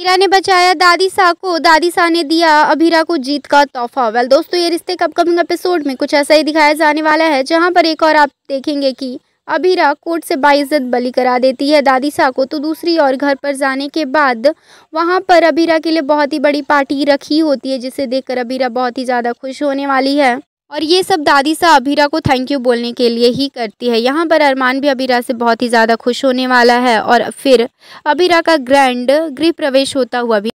अभीरा ने बचाया दादी सा को दादी सा ने दिया अभीरा को जीत का तोहफा वेल दोस्तों ये रिश्ते का अपकमिंग एपिसोड में कुछ ऐसा ही दिखाया जाने वाला है जहाँ पर एक और आप देखेंगे की अभीरा कोर्ट से बाइज्जत बली करा देती है दादी सा को तो दूसरी ओर घर पर जाने के बाद वहाँ पर अभीरा के लिए बहुत ही बड़ी पार्टी रखी होती है जिसे देखकर अभीरा बहुत ही ज़्यादा खुश होने वाली है और ये सब दादी सा अबीरा को थैंक यू बोलने के लिए ही करती है यहाँ पर अरमान भी अबीरा से बहुत ही ज़्यादा खुश होने वाला है और फिर अबीरा का ग्रैंड गृह प्रवेश होता हुआ भी